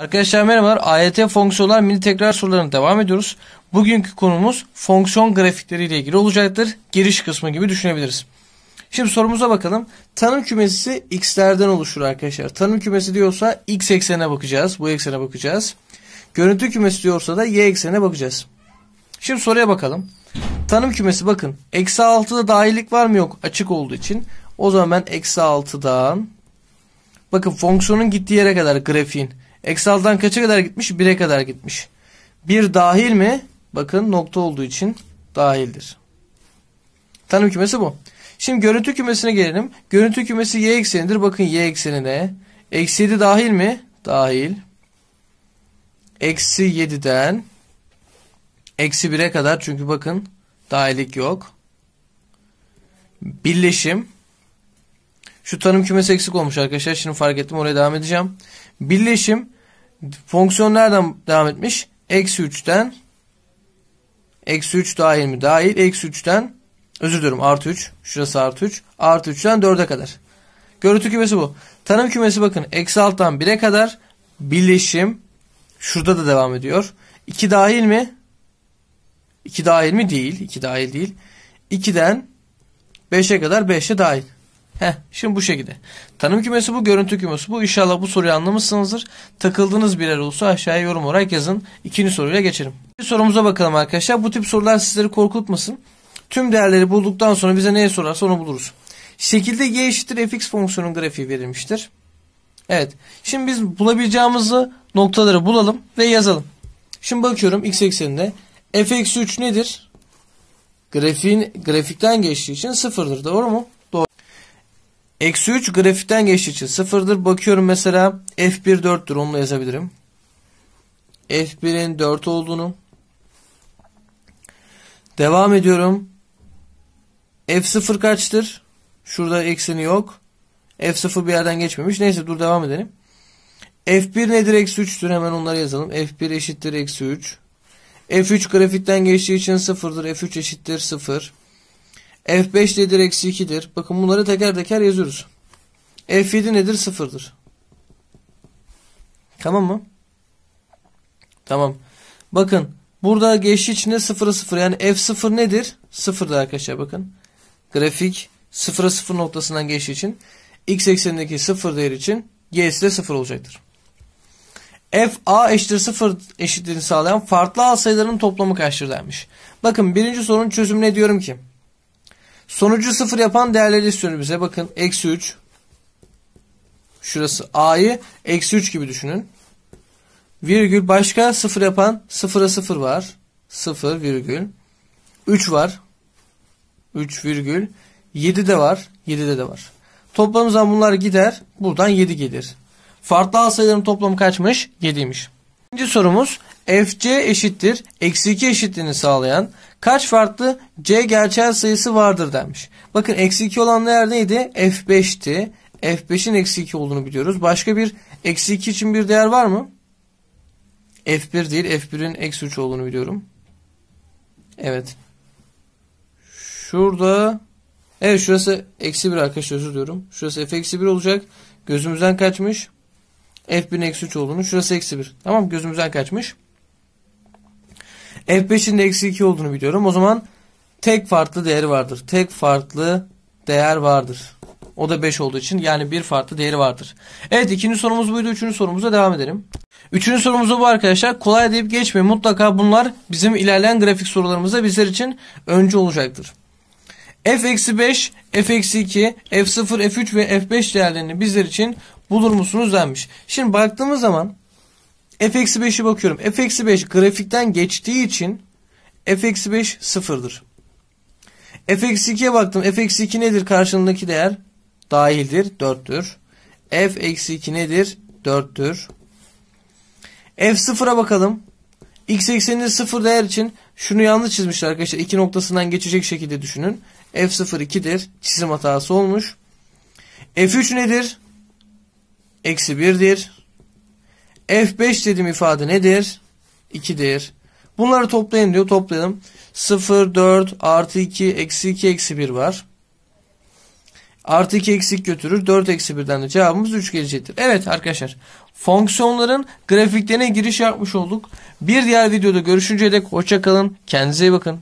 Arkadaşlar merhabalar. AYT fonksiyonlar mini tekrar sorularına devam ediyoruz. Bugünkü konumuz fonksiyon grafikleri ile ilgili olacaktır. Giriş kısmı gibi düşünebiliriz. Şimdi sorumuza bakalım. Tanım kümesi x'lerden oluşur arkadaşlar. Tanım kümesi diyorsa x eksenine bakacağız. Bu eksene bakacağız. Görüntü kümesi diyorsa da y eksenine bakacağız. Şimdi soruya bakalım. Tanım kümesi bakın. Eksi 6'da dahillik var mı yok açık olduğu için. O zaman ben eksi 6'dan bakın fonksiyonun gittiği yere kadar grafiğin Eksi 6'dan kaça kadar gitmiş? 1'e kadar gitmiş. 1 dahil mi? Bakın nokta olduğu için dahildir. Tanım kümesi bu. Şimdi görüntü kümesine gelelim. Görüntü kümesi y eksenidir. Bakın y eksenine. Eksi 7 dahil mi? Dahil. Eksi 7'den eksi 1'e kadar çünkü bakın dahillik yok. Birleşim. Şu tanım kümesi eksik olmuş arkadaşlar. Şimdi fark ettim. Oraya devam edeceğim. Birleşim fonksiyon nereden devam etmiş? Eksi 3'ten eksi 3 dahil mi? Dahil. Eksi 3'ten özür diliyorum artı 3. Şurası artı 3. Artı 3'ten 4'e kadar. Görüntü kümesi bu. Tanım kümesi bakın. Eksi 6'dan 1'e kadar birleşim şurada da devam ediyor. 2 dahil mi? 2 dahil mi? Değil. 2 dahil değil. 2'den 5'e kadar 5'e dahil. Heh, şimdi bu şekilde. Tanım kümesi bu, görüntü kümesi bu. İnşallah bu soruyu anlamışsınızdır. Takıldığınız birer olsa aşağıya yorum olarak yazın. İkinci soruya geçelim. Bir sorumuza bakalım arkadaşlar. Bu tip sorular sizleri korkutmasın. Tüm değerleri bulduktan sonra bize neye sorarsa onu buluruz. Şekilde y eşittir fx fonksiyonun grafiği verilmiştir. Evet. Şimdi biz bulabileceğimizi noktaları bulalım ve yazalım. Şimdi bakıyorum x ekseninde. f-3 nedir? Grafiğin, grafikten geçtiği için sıfırdır. Doğru mu? Eksi 3 grafikten geçtiği için sıfırdır. Bakıyorum mesela F1 4'tür. Onunla yazabilirim. F1'in 4 olduğunu. Devam ediyorum. F0 kaçtır? Şurada ekseni yok. F0 bir yerden geçmemiş. Neyse dur devam edelim. F1 nedir? Eksi 3'tür. Hemen onları yazalım. F1 eşittir eksi 3. F3 grafikten geçtiği için sıfırdır. F3 eşittir 0. F5 nedir? Eksi 2'dir. Bakın bunları teker teker yazıyoruz. F7 nedir? Sıfırdır. Tamam mı? Tamam. Bakın burada geçiş içinde sıfıra sıfır. Yani F0 nedir? Sıfırdır arkadaşlar bakın. Grafik sıfıra sıfır noktasından geçiş için x eksenindeki sıfır değer için y'si de sıfır olacaktır. F a eşittir sıfır eşitliğini sağlayan farklı a sayılarının toplamı kaçtır denmiş. Bakın birinci sorunun çözümü ne diyorum ki Sonucu sıfır yapan değerleri istiyorum bize. Bakın eksi 3. Şurası a'yı eksi 3 gibi düşünün. Virgül başka sıfır yapan sıfıra sıfır var. Sıfır virgül. 3 var. 3 virgül. 7 de var. 7'de de de var. Toplamı zaman bunlar gider. Buradan 7 gelir. Farklı al sayıların toplamı kaçmış? 7'ymiş. İkinci sorumuz fc eşittir eksi 2 eşitliğini sağlayan kaç farklı c gerçel sayısı vardır demiş. Bakın eksi 2 olan değer neydi? f5'ti. f5'in eksi 2 olduğunu biliyoruz. Başka bir eksi 2 için bir değer var mı? f1 değil f1'in eksi 3 olduğunu biliyorum. Evet. Şurada evet şurası eksi 1 arkadaşlar özür diliyorum. Şurası f eksi 1 olacak. Gözümüzden kaçmış. F1'in eksi 3 olduğunu. Şurası eksi 1. Tamam gözümüzden kaçmış. F5'in de eksi 2 olduğunu biliyorum. O zaman tek farklı değeri vardır. Tek farklı değer vardır. O da 5 olduğu için yani bir farklı değeri vardır. Evet ikinci sorumuz buydu. Üçüncü sorumuza devam edelim. Üçüncü sorumuz bu arkadaşlar. Kolay deyip geçmeyin. Mutlaka bunlar bizim ilerleyen grafik sorularımızda bizler için önce olacaktır. f-5, f-2, f0, f3 ve f5 değerlerini bizler için bulur musunuz denmiş. Şimdi baktığımız zaman f-5'i bakıyorum. f-5 grafikten geçtiği için f-5 sıfırdır. f-2'ye baktım. f-2 nedir? Karşılığındaki değer dahildir. 4'tür. f-2 nedir? 4'tür. f0'a bakalım. x ekseninde 0 değer için şunu yanlış çizmişler arkadaşlar. 2 noktasından geçecek şekilde düşünün. f0 2'dir. Çizim hatası olmuş. f3 nedir? Eksi 1'dir. F5 dediğim ifade nedir? 2'dir. Bunları toplayın diyor. Toplayalım. 0, 4, artı 2, eksi 2, eksi 1 var. Artı 2 eksik götürür. 4 eksi 1'den de cevabımız 3 gelecektir. Evet arkadaşlar. Fonksiyonların grafiklerine giriş yapmış olduk. Bir diğer videoda görüşünceye dek hoşçakalın. Kendinize iyi bakın.